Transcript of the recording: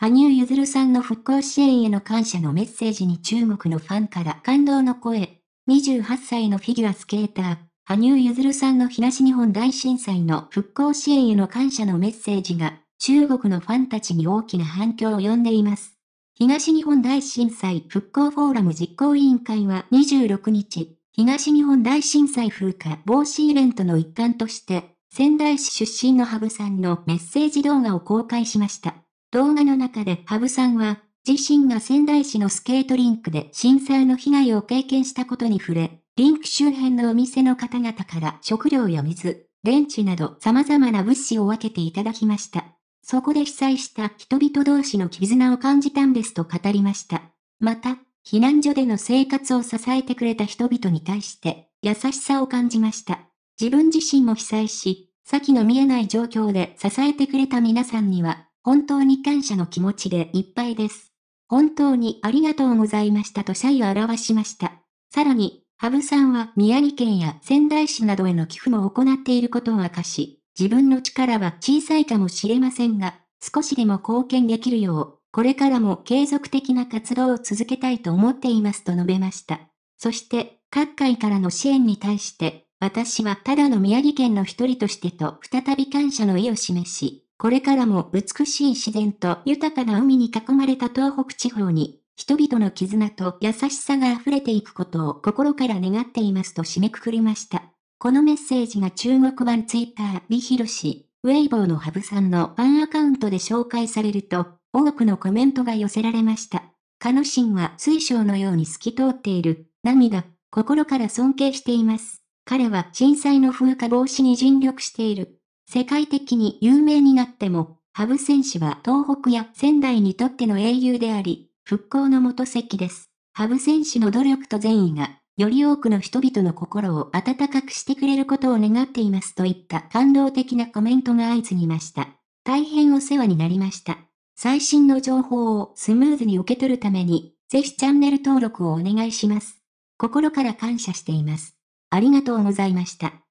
羽生結弦さんの復興支援への感謝のメッセージに中国のファンから感動の声。28歳のフィギュアスケーター、羽生結弦さんの東日本大震災の復興支援への感謝のメッセージが、中国のファンたちに大きな反響を呼んでいます。東日本大震災復興フォーラム実行委員会は26日、東日本大震災風化防止イベントの一環として、仙台市出身の羽生さんのメッセージ動画を公開しました。動画の中で羽生さんは、自身が仙台市のスケートリンクで震災の被害を経験したことに触れ、リンク周辺のお店の方々から食料や水、電池など様々な物資を分けていただきました。そこで被災した人々同士の絆を感じたんですと語りました。また、避難所での生活を支えてくれた人々に対して、優しさを感じました。自分自身も被災し、先の見えない状況で支えてくれた皆さんには本当に感謝の気持ちでいっぱいです。本当にありがとうございましたと謝意を表しました。さらに、羽生さんは宮城県や仙台市などへの寄付も行っていることを明かし、自分の力は小さいかもしれませんが、少しでも貢献できるよう、これからも継続的な活動を続けたいと思っていますと述べました。そして、各界からの支援に対して、私はただの宮城県の一人としてと再び感謝の意を示し、これからも美しい自然と豊かな海に囲まれた東北地方に、人々の絆と優しさが溢れていくことを心から願っていますと締めくくりました。このメッセージが中国版ツイッター、リヒロシ、ウェイボーのハブさんのファンアカウントで紹介されると、多くのコメントが寄せられました。カノシンは水晶のように透き通っている、涙、心から尊敬しています。彼は震災の風化防止に尽力している。世界的に有名になっても、羽生選手は東北や仙台にとっての英雄であり、復興の元席です。羽生選手の努力と善意が、より多くの人々の心を温かくしてくれることを願っていますといった感動的なコメントが相次ぎました。大変お世話になりました。最新の情報をスムーズに受け取るために、ぜひチャンネル登録をお願いします。心から感謝しています。ありがとうございました。